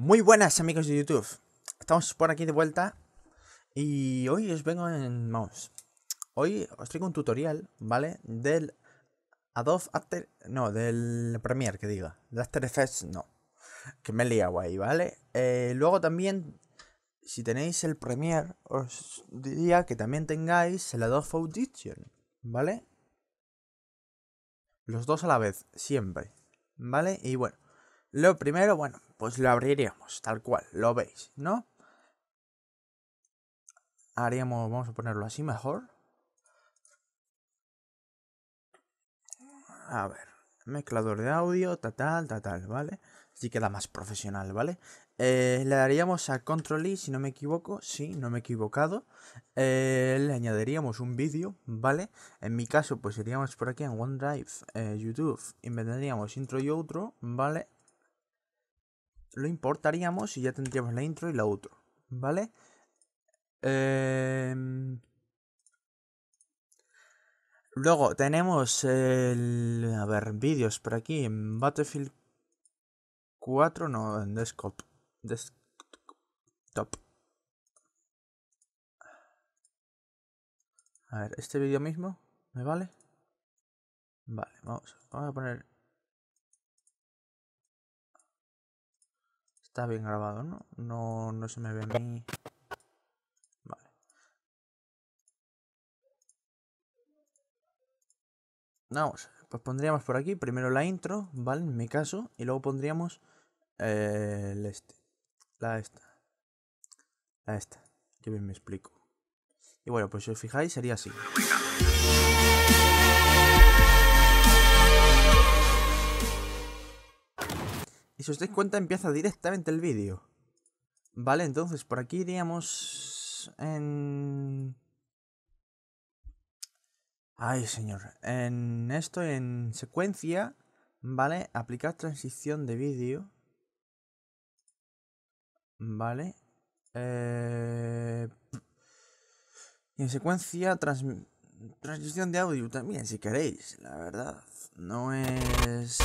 Muy buenas amigos de YouTube, estamos por aquí de vuelta y hoy os vengo en... Vamos, hoy os traigo un tutorial, ¿vale? Del Adobe After... No, del Premiere que diga, del After Effects no, que me he liado ahí, ¿vale? Eh, luego también, si tenéis el Premiere, os diría que también tengáis el Adobe Audition, ¿vale? Los dos a la vez, siempre, ¿vale? Y bueno... Lo primero, bueno, pues lo abriríamos, tal cual, lo veis, ¿no? Haríamos, vamos a ponerlo así mejor. A ver, mezclador de audio, tal, tal, tal, ¿vale? Así queda más profesional, ¿vale? Eh, le daríamos a Control y, si no me equivoco, sí, no me he equivocado. Eh, le añadiríamos un vídeo, ¿vale? En mi caso, pues iríamos por aquí en OneDrive, eh, YouTube, inventaríamos intro y otro, ¿vale? lo importaríamos y ya tendríamos la intro y la outro, ¿vale? Em, luego tenemos el... A ver, vídeos por aquí en Battlefield 4, no, en desktop. Desktop. A ver, este vídeo mismo, ¿me vale? Vale, vamos a poner Está bien grabado, ¿no? No, no se me ve a mí. Vale. Vamos, pues pondríamos por aquí primero la intro, ¿vale? En mi caso, y luego pondríamos eh, el este. La esta. La esta. Yo bien me explico. Y bueno, pues si os fijáis sería así. Y si os dais cuenta, empieza directamente el vídeo. Vale, entonces por aquí iríamos en... Ay, señor. En esto, en secuencia, ¿vale? Aplicar transición de vídeo. Vale. Eh... Y en secuencia, transición de audio también, si queréis. La verdad, no es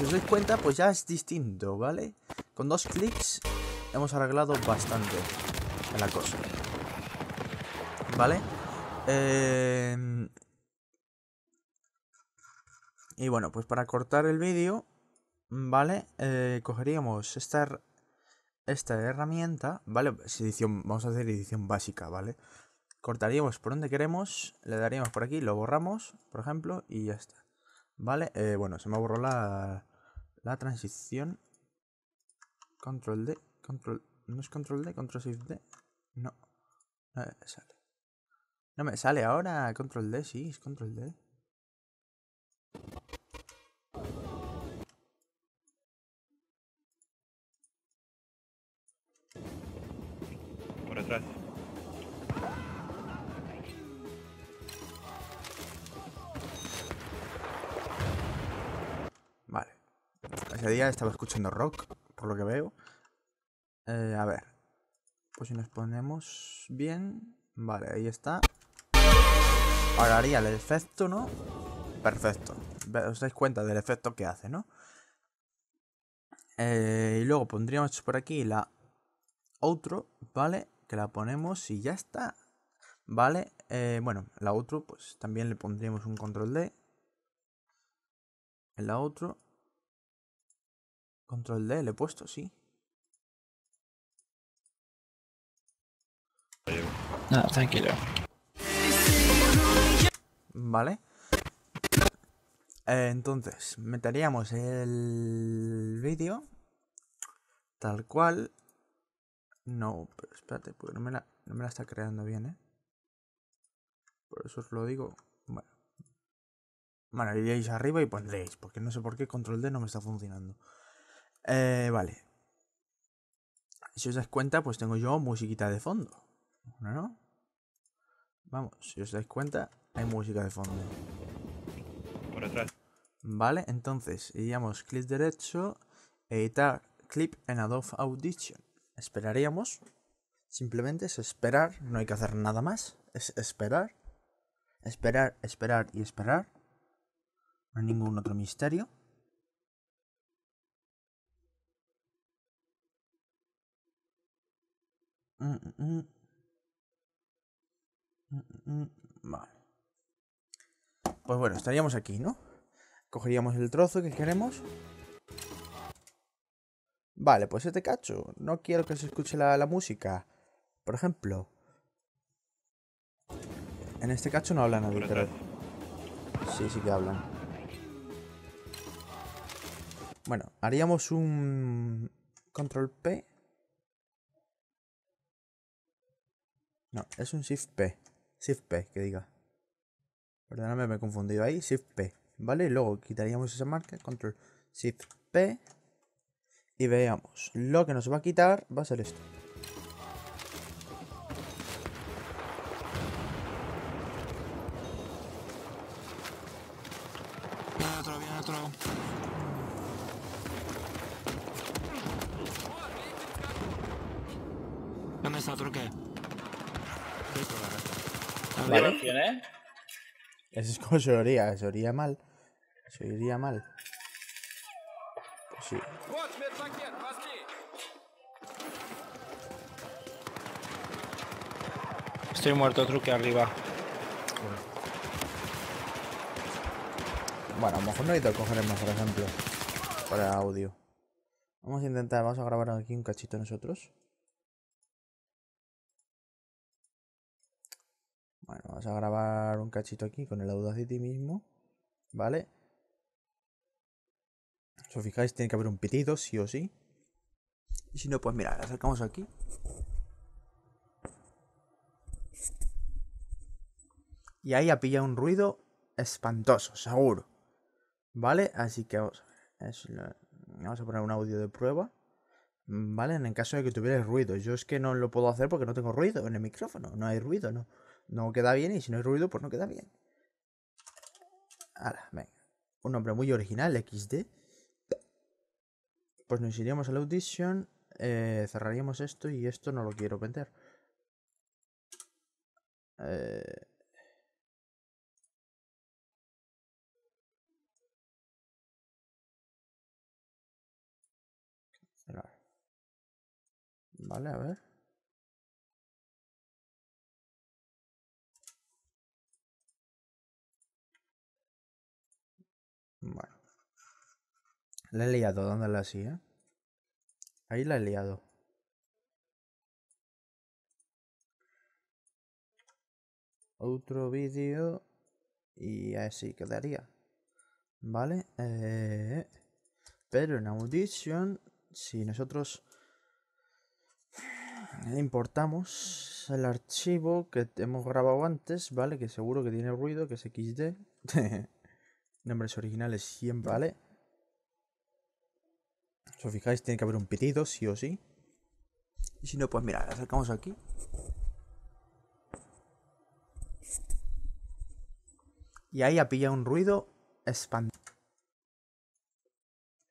si os dais cuenta, pues ya es distinto, ¿vale? Con dos clics hemos arreglado bastante la cosa. ¿Vale? Em, y bueno, pues para cortar el vídeo, ¿vale? Eh, cogeríamos esta, esta herramienta, ¿vale? edición, vamos a hacer edición básica, ¿vale? Cortaríamos por donde queremos, le daríamos por aquí, lo borramos, por ejemplo, y ya está. ¿Vale? Eh, bueno, se me borró la, la transición. Control D, control. No es control D, control shift D. No. No me sale. No me sale ahora. Control D, sí, es control D. Por atrás. ese día estaba escuchando rock, por lo que veo. Eh, a ver. Pues si nos ponemos bien. Vale, ahí está. Ahora haría el efecto, ¿no? Perfecto. Os dais cuenta del efecto que hace, ¿no? Eh, y luego pondríamos por aquí la otro ¿vale? Que la ponemos y ya está. ¿Vale? Eh, bueno, la otro pues también le pondríamos un control D. En la outro. Control D le he puesto, sí. No, ah, tranquilo. Vale. Eh, entonces, meteríamos el vídeo tal cual. No, pero espérate, porque no me, la, está creando bien, ¿eh? Por eso os lo digo. Bueno. Bueno, iríais arriba y pondréis, porque no sé por qué control D no me está funcionando. Eh, vale. Si os dais cuenta, pues tengo yo musiquita de fondo. Vamos, si os dais cuenta, hay música de fondo. Por atrás. Vale, entonces, iríamos clic derecho, editar clip en Adobe Audition. Esperaríamos. Simplemente es esperar, no hay que hacer nada más. Es esperar. Esperar, esperar y esperar. No hay ningún otro misterio. Mm, mm, mm. Vale. Pues bueno, estaríamos aquí, ¿no? Cogeríamos el trozo que queremos. Vale, pues este cacho. No quiero que se escuche la, música. Por ejemplo. En este cacho no hablan nadie, Sí, sí que hablan. Bueno, haríamos un... Control P. No, es un Shift P. Shift P, que diga. Perdóname, me he confundido ahí. Shift P. ¿Vale? Luego quitaríamos esa marca. Control Shift P. Y veamos. Lo que nos va a quitar va a ser esto. Viene otro, viene otro. ¿Dónde está otro qué? Ah, ¿eh? Eso es como se oiría, se mal. Se oiría mal. sí. Estoy muerto, truque arriba. Bueno, a lo mejor no necesito coger el por ejemplo, para audio. Vamos a intentar, vamos a grabar aquí un cachito nosotros. Vamos a grabar un cachito aquí con el Audacity mismo, ¿vale? Si os fijáis, tiene que haber un pitido, sí o sí. Y si no, pues mira, acercamos aquí. Y ahí ha pillado un ruido espantoso, seguro. ¿Vale? Así que vamos a, vamos a poner un audio de prueba. ¿Vale? En el caso de que tuviera ruido. Yo es que no lo puedo hacer porque no tengo ruido en el micrófono. No hay ruido, ¿no? no queda bien y si no hay ruido, pues no queda bien. Ahora, venga. Un nombre muy original, XD. Pues nos iríamos a la audition, eh, cerraríamos esto y esto no lo quiero vender. Eh. Vale, a ver. Bueno. La he liado ¿dónde la hacía? Ahí la he liado. Otro vídeo y así quedaría. ¿Vale? Eh, pero en Audition, si nosotros importamos el archivo que hemos grabado antes, ¿vale? Que seguro que tiene ruido, que es XD. Nombres originales siempre, ¿vale? Si fijáis, tiene que haber un pitido, sí o sí. Y si no, pues mira, Acercamos aquí. Y ahí ha pillado un ruido expandido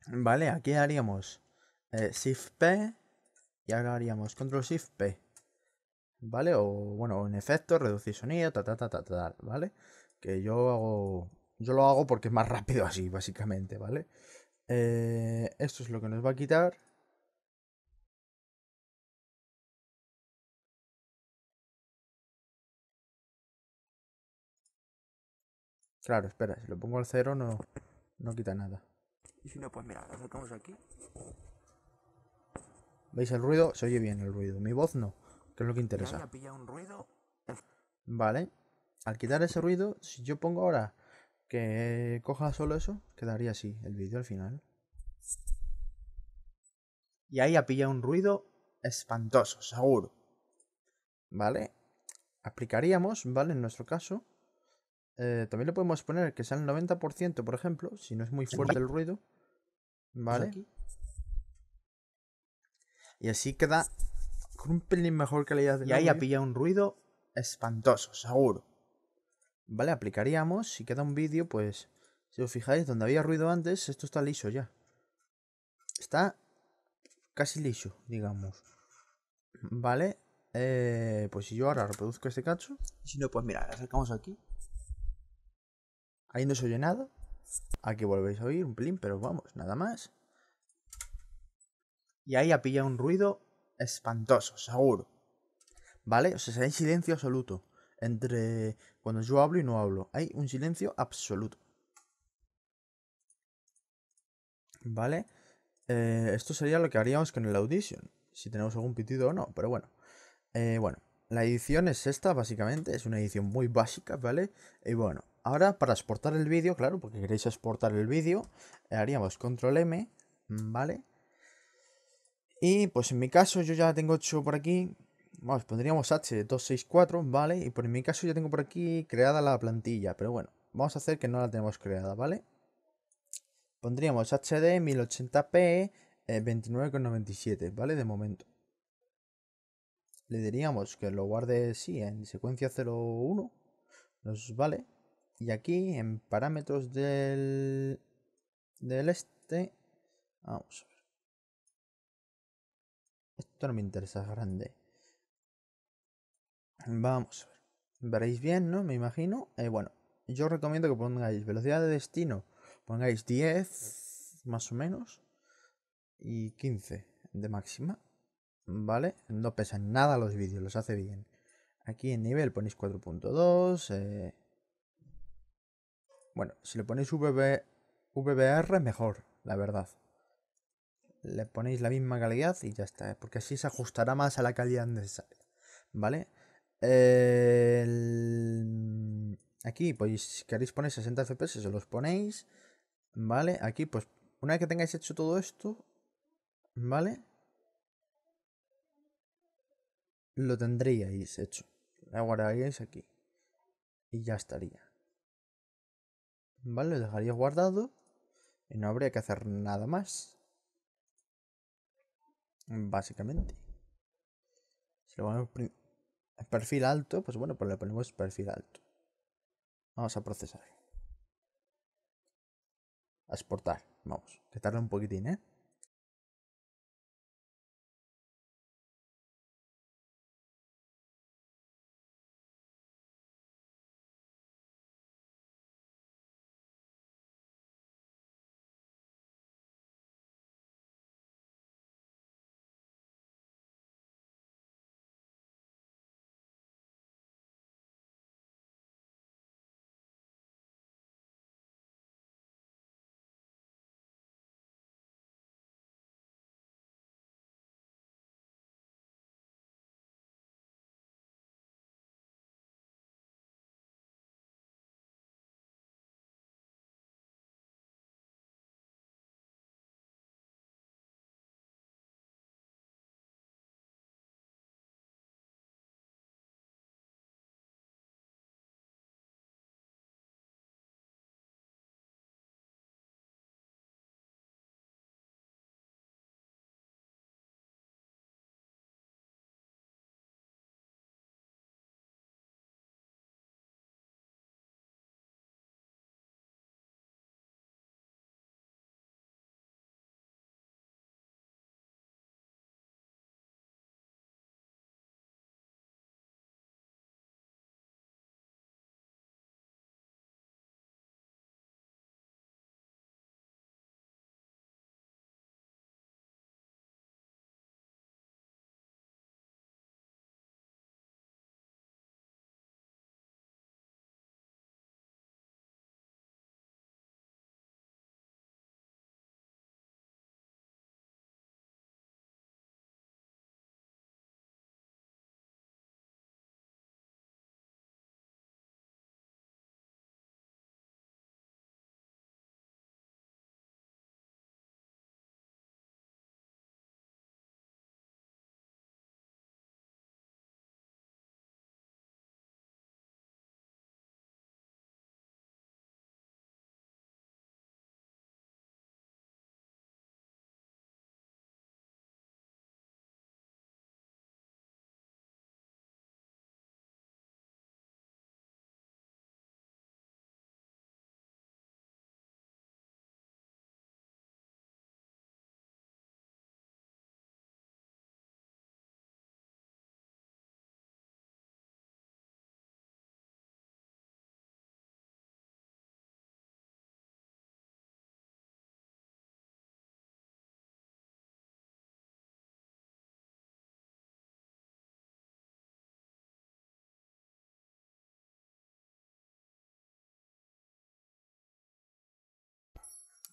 Vale, aquí haríamos eh, Shift P y ahora haríamos Control Shift P. ¿Vale? O bueno, en efecto, reducir sonido, ta ta ta ta, ta ¿vale? Que yo hago yo lo hago porque es más rápido así, básicamente, ¿vale? Eh, esto es lo que nos va a quitar. Claro, espera, si lo pongo al cero no, no quita nada. Y si no, pues mira, lo sacamos aquí. ¿Veis el ruido? Se oye bien el ruido. Mi voz no, que es lo que interesa. Vale. Al quitar ese ruido, si yo pongo ahora que coja solo eso, quedaría así el vídeo al final. Y ahí ha pillado un ruido espantoso, seguro. ¿Vale? Aplicaríamos, ¿vale? En nuestro caso. Eh, también le podemos poner que sea el 90%, por ejemplo, si no es muy fuerte el ruido. ¿Vale? Y así queda con un pelín mejor calidad Y ahí ha pillado un ruido espantoso, seguro. ¿vale? Aplicaríamos, si queda un vídeo, pues si os fijáis, donde había ruido antes, esto está liso ya. Está casi liso, digamos. ¿Vale? Eh, pues si yo ahora reproduzco este cacho, si no, pues mira, acercamos aquí. Ahí no se oye nada. Aquí volvéis a oír un plim pero vamos, nada más. Y ahí ha pillado un ruido espantoso, seguro. ¿Vale? O sea, será en silencio absoluto. Entre cuando yo hablo y no hablo. Hay un silencio absoluto. ¿Vale? Eh, esto sería lo que haríamos con el Audition. Si tenemos algún pitido o no, pero bueno. Eh, bueno, la edición es esta, básicamente. Es una edición muy básica, ¿vale? Y bueno, ahora para exportar el vídeo, claro, porque queréis exportar el vídeo, eh, haríamos control M, ¿vale? Y pues en mi caso yo ya tengo hecho por aquí vamos, pondríamos H264, ¿vale? Y por mi caso ya tengo por aquí creada la plantilla, pero bueno, vamos a hacer que no la tenemos creada, ¿vale? Pondríamos HD 1080p 29,97, ¿vale? De momento. Le diríamos que lo guarde, sí, en secuencia 01, nos vale. Y aquí en parámetros del, del este, vamos a ver. Esto no me interesa grande. Vamos Veréis bien, ¿no? Me imagino. Eh, bueno, yo recomiendo que pongáis velocidad de destino. Pongáis 10, más o menos. Y 15 de máxima. ¿Vale? No pesan nada los vídeos, los hace bien. Aquí en nivel ponéis 4.2. Eh. Bueno, si le ponéis VBR, mejor, la verdad. Le ponéis la misma calidad y ya está. Porque así se ajustará más a la calidad necesaria. ¿Vale? Aquí, pues queréis poner 60 FPS, se los ponéis. ¿Vale? Aquí, pues una vez que tengáis hecho todo esto, ¿vale? Lo tendríais hecho. Lo guardaríais aquí. Y ya estaría. ¿Vale? Lo dejaríais guardado. Y no habría que hacer nada más. Básicamente. Si lo ponemos perfil alto, pues bueno, pues le ponemos perfil alto. Vamos a procesar. A exportar, vamos, que tarda un poquitín, ¿eh?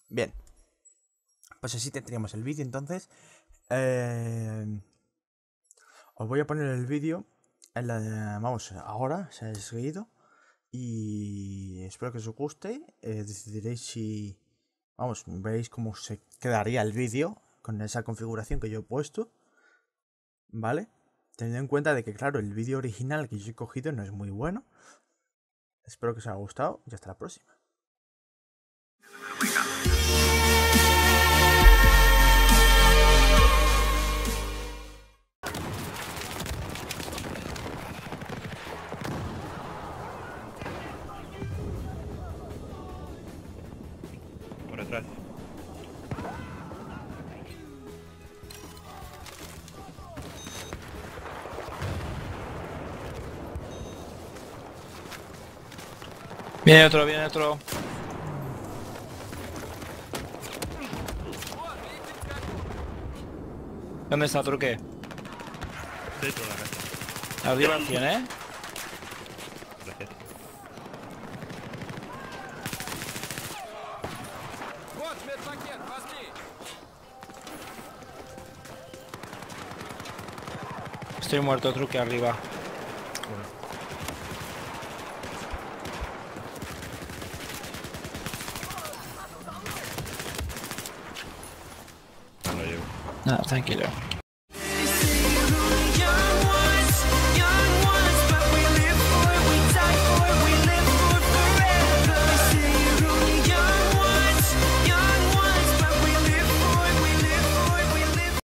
Bien. Pues así tendríamos el vídeo entonces. Em, os voy a poner el vídeo. vamos, ahora, se ha seguido. Y espero que os guste. Eh, decidiréis si. Vamos, veis cómo se quedaría el vídeo con esa configuración que yo he puesto. ¿Vale? Teniendo en cuenta de que, claro, el vídeo original que yo he cogido no es muy bueno. Espero que os haya gustado y hasta la próxima. Viene otro, viene otro. ¿Dónde está, truque? Dentro de la casa. ¿eh? Estoy muerto, otro truque arriba. Ah, no, no lo llevo. No, ah, tranquilo.